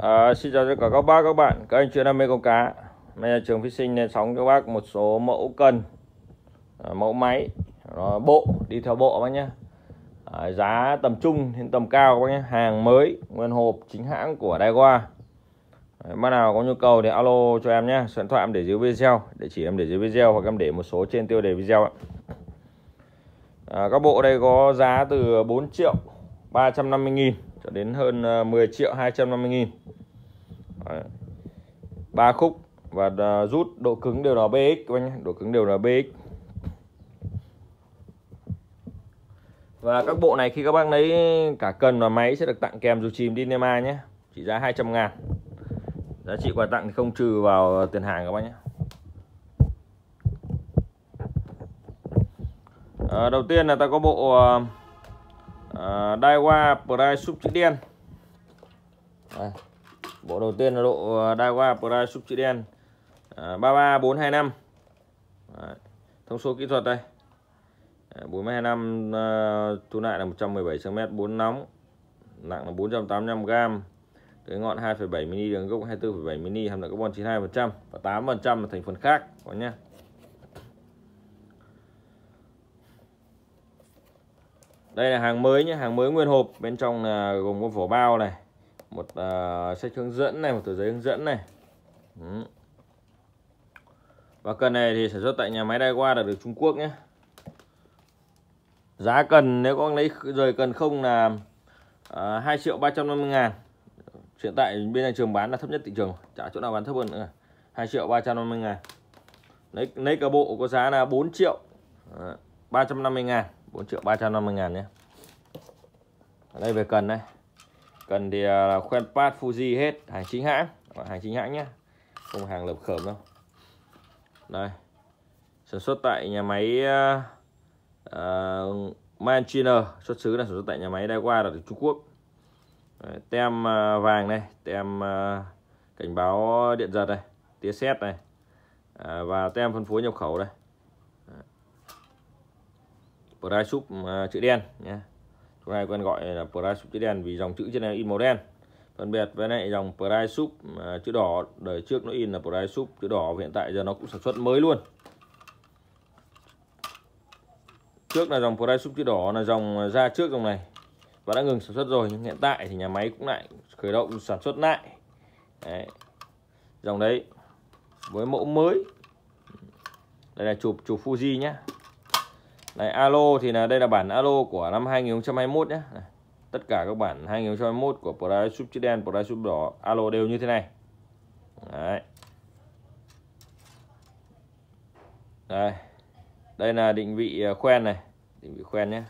À, xin chào tất cả các bác các bạn các anh chị đam mê câu cá nay là trường phích sinh lên sóng cho bác một số mẫu cần ờ, mẫu máy nó bộ đi theo bộ bác nhé à, giá tầm trung đến tầm cao bác nhé hàng mới nguyên hộp chính hãng của Daiwa bác nào có nhu cầu thì alo cho em nhé số điện thoại em để dưới video địa chỉ em để dưới video hoặc em để một số trên tiêu đề video ạ à, các bộ đây có giá từ 4 triệu 350 nghìn cho đến hơn 10 ờ, triệu 250 nghìn ba khúc và ờ, rút độ cứng đều là BX các bác nhé độ cứng đều là BX và các bộ này khi các bác lấy cả cần và máy sẽ được tặng kèm dù chìm Dinema nhé chỉ giá 200 ngàn giá trị quà tặng thì không trừ vào tiền hàng các bác nhé à, đầu tiên là ta có bộ uh, Daiwa Pride súp chữ đen đây. bộ đầu tiên là độ ờ, Daiwa Pride súp chữ đen uh, ờ, 33425 Đấy. thông số kỹ thuật đây 425 uh, thu lại là 117 cm 4 nóng nặng là 485 g tới ngọn 2,7 mm đường gốc 24,7 mm hàm lượng carbon 92% và 8% là thành phần khác có nhé đây là hàng mới nhé hàng mới nguyên hộp bên trong là gồm có vỏ bao này một uh, sách hướng dẫn này một tờ giấy hướng dẫn này ừ. và cần này thì sản xuất tại nhà máy đai qua được Trung Quốc nhé giá cần nếu con lấy rời cần không là uh, à, 2 triệu 350 ngàn hiện tại bên này trường bán là thấp nhất thị trường chả chỗ nào bán thấp hơn nữa 2 triệu 350 ngàn lấy lấy cả bộ có giá là 4 triệu uh, à, 350 ngàn 4 triệu 350 ngàn nhé ở đây về cần đây cần thì à, là khoen pad Fuji hết hàng chính hãng hàng chính hãng nhé không hàng lập khẩm đâu đây sản xuất tại nhà máy uh, Manchiner xuất xứ là sản xuất tại nhà máy Daiwa ở Trung Quốc Đấy, tem uh, vàng này tem uh, cảnh báo điện giật này tia sét này à, và tem phân phối nhập khẩu đây price sub à, chữ đen nhé chúng ta quen gọi là price sub chữ đen vì dòng chữ trên này in màu đen phân biệt với lại dòng price sub à, chữ đỏ đời trước nó in là price sub chữ đỏ hiện tại giờ nó cũng sản xuất mới luôn trước là dòng price sub chữ đỏ là dòng à, ra trước dòng này và đã ngừng sản xuất rồi nhưng hiện tại thì nhà máy cũng lại khởi động sản xuất lại đấy. dòng đấy với mẫu mới đây là chụp chụp Fuji nhé này alo thì là đây là bản alo của năm 2021 nhé. Này, tất cả các bản 2021 của Paradise Sub đen, Paradise Sub đỏ, alo đều như thế này. Đấy. Đây. Đây là định vị quen à, này, định vị quen nhé.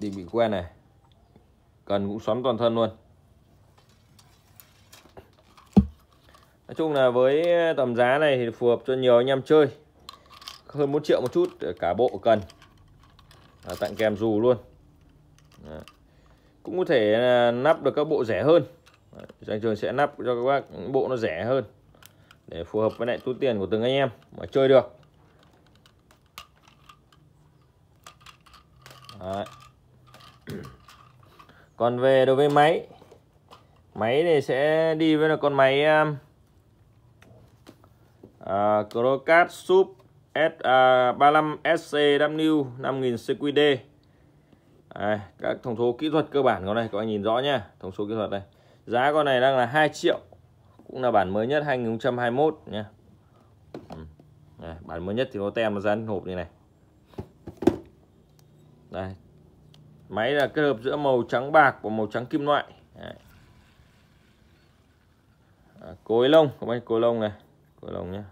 Định vị quen này. Cần cũng xoắn toàn thân luôn. Nói chung là với tầm giá này thì phù hợp cho nhiều anh em chơi hơn 4 triệu một chút cả bộ cần à, tặng kèm dù luôn à. cũng có thể nắp được các bộ rẻ hơn à, doanh trường sẽ nắp cho các bác bộ nó rẻ hơn để phù hợp với lại túi tiền của từng anh em mà chơi được Đấy. còn về đối với máy máy này sẽ đi với là con máy um, uh, à, Crocat Sub S, à, 35 SCW 5000 CQD à, các thông số kỹ thuật cơ bản con này các bạn nhìn rõ nhá thông số kỹ thuật đây giá con này đang là 2 triệu cũng là bản mới nhất 2021 nhá à, bản mới nhất thì có tem nó dán hộp như này đây máy là kết hợp giữa màu trắng bạc và màu trắng kim loại À, cối lông các bạn cối lông này cối lông nhé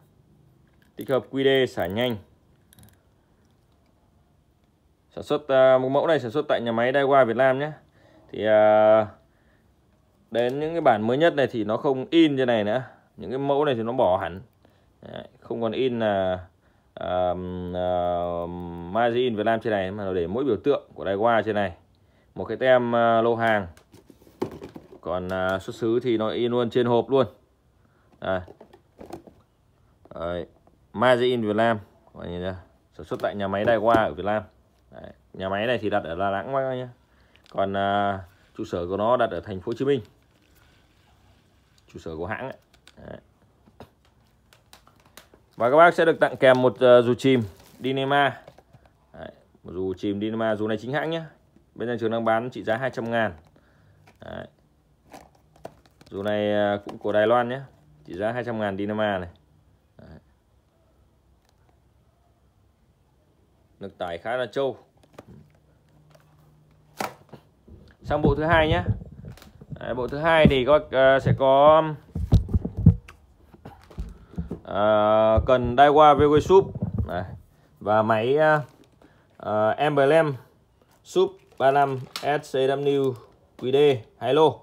tích hợp QD xả nhanh sản xuất à, một mẫu này sản xuất tại nhà máy Daiwa Việt Nam nhé thì à, đến những cái bản mới nhất này thì nó không in như này nữa những cái mẫu này thì nó bỏ hẳn không còn in là uh, uh, margin Việt Nam trên này mà nó để mỗi biểu tượng của Daiwa trên này một cái tem lô hàng còn xuất xứ thì nó in luôn trên hộp luôn à. Đấy. Made in Việt Nam các bạn nhìn ra sản xuất tại nhà máy Đài Hoa ở Việt Nam Đấy. nhà máy này thì đặt ở Đà Nẵng các bạn nhé còn à, trụ sở của nó đặt ở Thành phố Hồ Chí Minh trụ sở của hãng ấy. Đấy. và các bác sẽ được tặng kèm một uh, dù chìm Dinema Đấy. một dù chìm Dinema dù này chính hãng nhé bên nhà trường đang bán trị giá 200 ngàn Đấy. dù này ờ, cũng của Đài Loan nhé trị giá 200 ngàn Dinema này được tải khá là trâu sang bộ thứ hai nhé Đấy, bộ thứ hai thì có uh, sẽ có uh, cần Daiwa VW Sub Đấy. và máy uh, uh, Emblem Sub 35 SCW QD 2 lô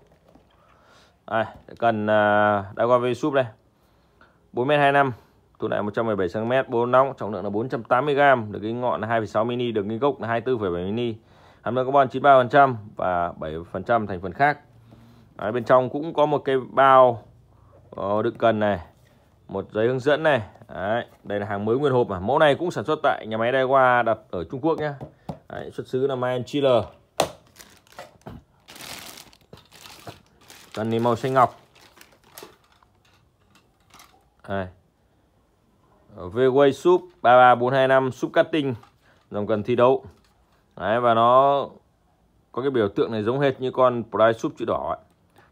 Đấy, cần uh, Daiwa VW Sub đây 4m25 con này 117 cm, bốn nóng trọng lượng là 480 g, được cái ngọn là 2,6 mm, được kính gốc là 24,7 mm. Hàm lượng carbon 93% và 7% thành phần khác. Đấy, bên trong cũng có một cái bao ờ, đựng cần này, một giấy hướng dẫn này. Đấy, đây là hàng mới nguyên hộp mà. Mẫu này cũng sản xuất tại nhà máy Daiwa đặt ở Trung Quốc nhé Đấy, xuất xứ là Mayan Chile. Cần màu xanh ngọc. Đây. VW Sub 33425 sup Cutting dòng cần thi đấu Đấy, và nó có cái biểu tượng này giống hệt như con Pride sup chữ đỏ ấy.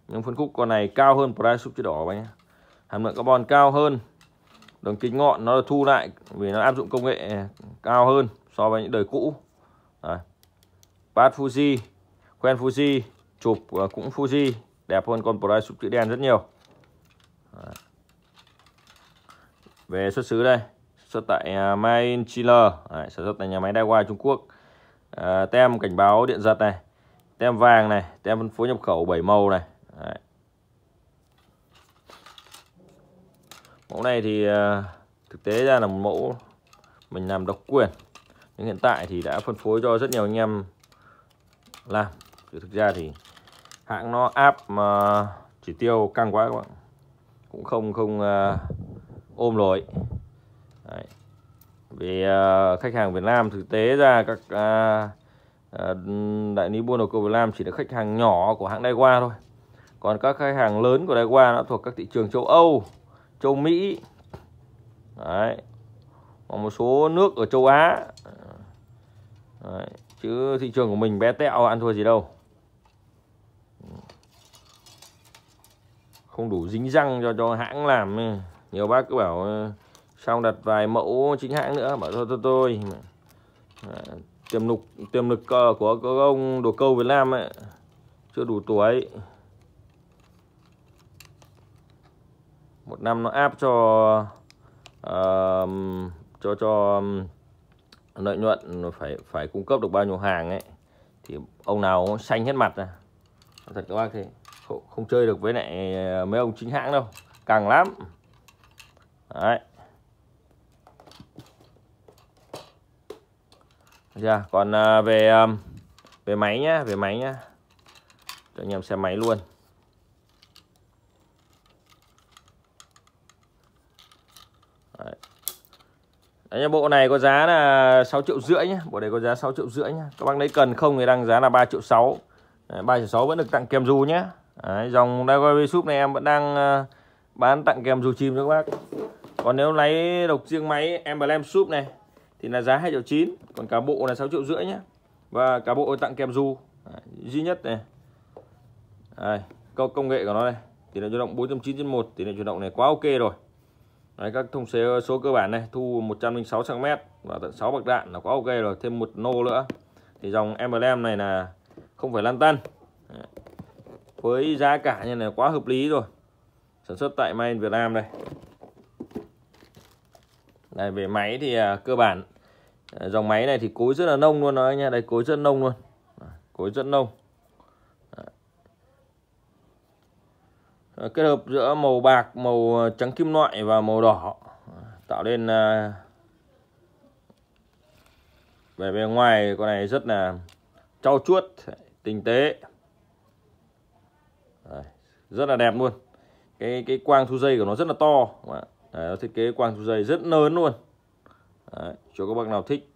nhưng phân khúc con này cao hơn Pride sup chữ đỏ các nhé hàm lượng carbon cao hơn đường kính ngọn nó thu lại vì nó áp dụng công nghệ cao hơn so với những đời cũ Đấy. Bát Fuji quen Fuji chụp cũng Fuji đẹp hơn con Pride sup chữ đen rất nhiều Đấy về xuất xứ đây xuất tại à, Main Chiller Đấy, sản xuất tại nhà máy Daiwa Trung Quốc à, tem cảnh báo điện giật này tem vàng này tem phân phối nhập khẩu 7 màu này Đấy. mẫu này thì à, thực tế ra là một mẫu mình làm độc quyền nhưng hiện tại thì đã phân phối cho rất nhiều anh em làm Chứ thực ra thì hãng nó áp mà chỉ tiêu căng quá các bạn cũng không không uh, ôm rồi Đấy. vì uh, khách hàng Việt Nam thực tế ra các uh, đại lý buôn đầu cầu Việt Nam chỉ là khách hàng nhỏ của hãng Daiwa thôi còn các khách hàng lớn của Daiwa nó thuộc các thị trường châu Âu châu Mỹ Đấy. Và một số nước ở châu Á Đấy. chứ thị trường của mình bé tẹo ăn thua gì đâu không đủ dính răng cho cho hãng làm nhiều bác cứ bảo xong ờ, đặt vài mẫu chính hãng nữa bảo thôi thôi tôi tiềm lực tiềm lực cờ của các ông đồ câu Việt Nam ấy chưa đủ tuổi một năm nó áp cho uh, cho cho lợi nhuận phải phải cung cấp được bao nhiêu hàng ấy thì ông nào cũng xanh hết mặt ra thật các bác thì không, không chơi được với lại ờ, mấy ông chính hãng đâu càng lắm đấy ra còn à, về à, về máy nhá về máy nhá tôi nhầm xe máy luôn Đấy. Đấy bộ này có giá là 6 triệu rưỡi nhá, Bộ này có giá 6 triệu rưỡi nhá. Các bác lấy cần không thì đang giá là 3 triệu 6 Đấy, 3 triệu 6 vẫn được tặng kèm dù nhé Đấy, Dòng Dagobi Sub này em vẫn đang à, bán tặng kèm dù chim cho các bác còn nếu lấy độc riêng máy emblem súp này thì là giá 2 triệu 9 còn cả bộ là 6 triệu rưỡi nhé và cả bộ tặng kèm dù duy nhất này đây, à, công nghệ của nó này thì lệ chuyển động 4.9 trên 1 thì lệ chuyển động này quá ok rồi Đấy, các thông số, số cơ bản này thu 106 cm và tận 6 bậc đạn là quá ok rồi thêm một nô nữa thì dòng emblem này là không phải lan tan với giá cả như này quá hợp lý rồi sản xuất tại Main Việt Nam đây đây về máy thì à, cơ bản ờ, dòng máy này thì cối rất là nông luôn đó anh nha. Đây cối rất nông luôn. cối rất nông. Ờ, kết hợp giữa màu bạc, màu ờ, trắng kim loại và màu đỏ tạo nên à, về bên ngoài con này rất là trau chuốt, tinh tế. rất là đẹp luôn. Cái cái quang thu dây của nó rất là to. Đúng không ạ? Đấy, nó thiết kế quang thu dây rất lớn luôn Đấy, cho các bác nào thích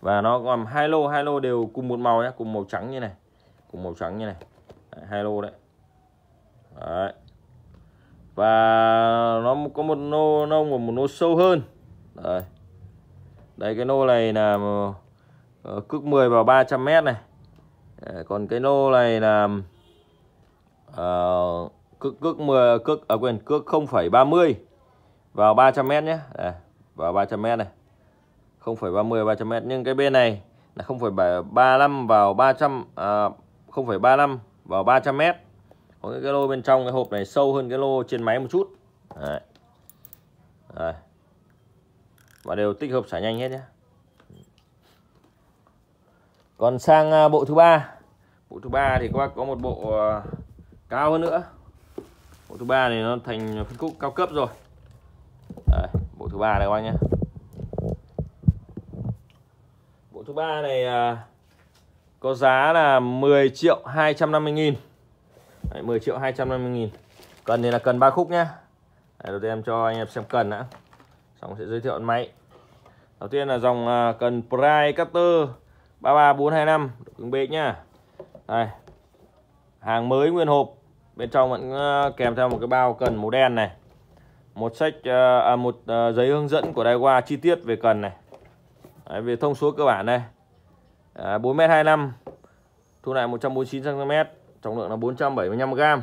và nó gồm hai lô hai lô đều cùng một màu nhé cùng màu trắng như này cùng màu trắng như này đấy, hai lô đấy. đấy và nó có một nô nông và một nô sâu hơn đấy đây cái nô này là ờ, cước 10 vào 300 mét này đấy, còn cái nô này là uh, cước cước 10 cước à quên cước 0,30 vào 300 m nhé. Đây, à, vào 300 m này. 0,30 300 m nhưng cái bên này là 0,35 vào 300 à, 0,35 vào 300 m. Có cái lô bên trong cái hộp này sâu hơn cái lô trên máy một chút. Đấy. Đấy. Và đều tích hợp xả nhanh hết nhé. Còn sang à, bộ thứ ba, bộ thứ ba thì các bác có một bộ à, cao hơn nữa bộ thứ ba này nó thành phân khúc cao cấp rồi Đấy, bộ thứ ba này các bác nhé bộ thứ ba này à, có giá là 10 triệu 250 nghìn Đấy, 10 triệu 250 nghìn cần thì là cần ba khúc nhé Đấy, đầu tiên em cho anh em xem cần đã xong sẽ giới thiệu máy đầu tiên là dòng à, cần Prime Cutter 33425 cứng bệ nhá đây hàng mới nguyên hộp bên trong vẫn ờ, kèm theo một cái bao cần màu đen này một sách ờ, à, một ờ, giấy hướng dẫn của Daiwa chi tiết về cần này Đấy, về thông số cơ bản đây à, 4m25 thu lại 149cm trọng lượng là 475g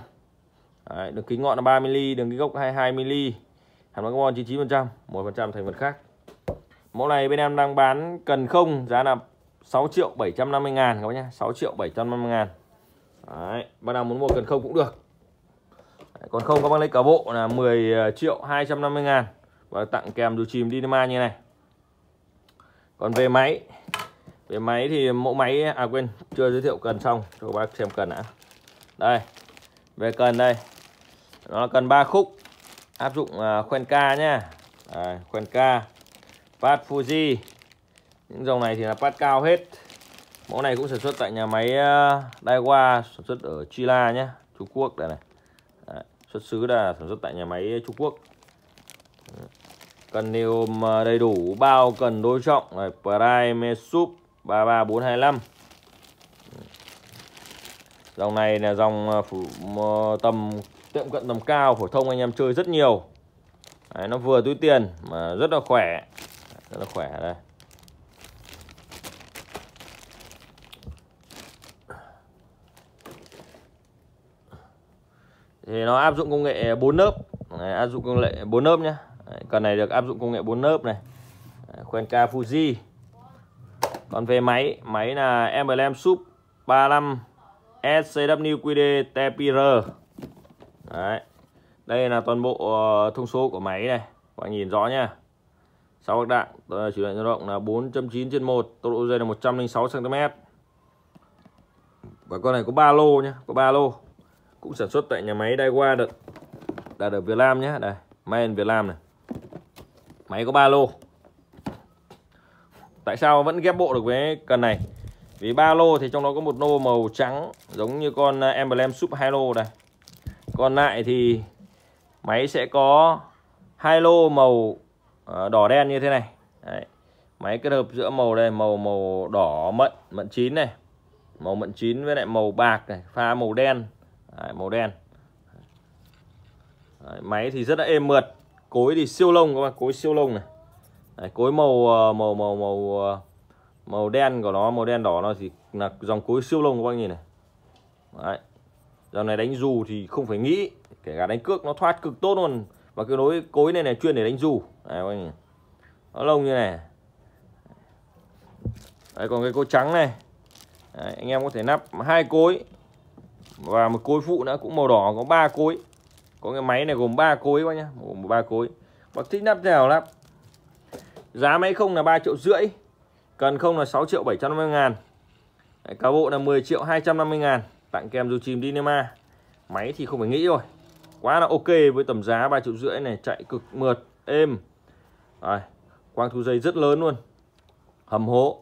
Đấy, đường kính ngọn là 3mm đường kính gốc 22mm hàm lượng carbon 99% 1% thành phần khác mẫu này bên em đang bán cần không giá là 6 triệu 750 ngàn các bác nhé 6 triệu 750 ngàn Đấy, bác nào muốn mua cần không cũng được Đấy, Còn không các bác lấy cả bộ là 10 à, triệu 250 ngàn Và tặng kèm dù chìm Dynama như này Còn về máy Về máy thì mẫu máy À quên, chưa giới thiệu cần xong Cho bác xem cần đã Đây, về cần đây Nó là cần 3 khúc Áp dụng à, uh, khoen ca nhá Khoen ca Pad Fuji Những dòng này thì là pad cao hết mẫu này cũng sản xuất tại nhà máy ờ, Daiwa sản xuất ở Chila nhé Trung Quốc đây này Đấy, xuất xứ là sản xuất tại nhà máy Trung Quốc cần niêm đầy đủ bao cần đôi trọng này Prime Sub 33425 dòng này là dòng ờ, phủ, tầm tiệm cận tầm cao phổ thông anh em chơi rất nhiều Đấy, nó vừa túi tiền mà rất là khỏe rất là khỏe đây thì nó áp dụng công nghệ 4 lớp Đấy, áp dụng công nghệ 4 lớp nhé Cần này được áp dụng công nghệ 4 lớp này Đấy, ca Fuji còn về máy máy là Emblem Sup 35 SCWQD TPR Đấy. đây là toàn bộ ờ, thông số của máy này các bạn nhìn rõ nha sau bạc đạn ờ, chỉ đoạn dao động là 4.9 trên 1 tốc độ dây là 106 cm và con này có ba lô nhé có ba lô cũng sản xuất tại nhà máy Daiwa được đạt ở Việt Nam nhé đây máy Việt Nam này máy có ba lô tại sao vẫn ghép bộ được với cần này vì ba lô thì trong đó có một lô màu trắng giống như con à, emblem sub hai lô đây còn lại thì máy sẽ có hai lô màu à, đỏ đen như thế này Đấy. máy kết hợp giữa màu đây màu màu đỏ mận mận chín này màu mận chín với lại màu bạc này pha màu đen Đấy, màu đen Đấy, máy thì rất là êm mượt cối thì siêu lông các bạn cối siêu lông này Đấy, cối màu ờ, màu màu màu ờ, màu đen của nó màu đen đỏ nó thì là dòng cối siêu lông các bạn nhìn này Đấy. dòng này đánh dù thì không phải nghĩ kể cả đánh cước nó thoát cực tốt luôn và cái nối cối này này chuyên để đánh dù Đấy, các bạn nhìn. nó lông như này Đấy, còn cái cối trắng này Đấy, anh em có thể nắp hai cối và một cối phụ nữa cũng màu đỏ có ba cối có cái máy này gồm ba cối quá nhá gồm ba cối bác thích nắp nào lắm giá máy không là 3 triệu rưỡi cần không là 6 triệu 750 ngàn Đấy, bộ là 10 triệu 250 ngàn tặng kèm dù chìm Dinema máy thì không phải nghĩ rồi quá là ok với tầm giá 3 triệu rưỡi này chạy cực mượt êm Đấy, quang thu dây rất lớn luôn hầm hố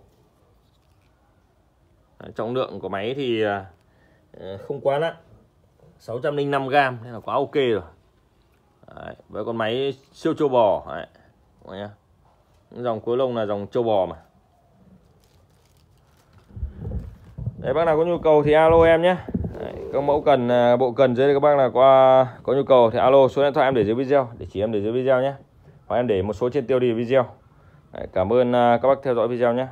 trọng lượng của máy thì à, Ờ, không quá nặng 605 gram nên là quá ok rồi Đấy, với con máy siêu châu bò Đấy, nhá. dòng cuối lông là dòng châu bò mà Đấy, bác nào có nhu cầu thì alo em nhé Đấy, các mẫu cần à, bộ cần dưới đây các bác nào có có nhu cầu thì alo số điện thoại em để dưới video để chỉ em để dưới video nhé hoặc em để một số trên tiêu đi video Đấy, cảm ơn à, các bác theo dõi video nhé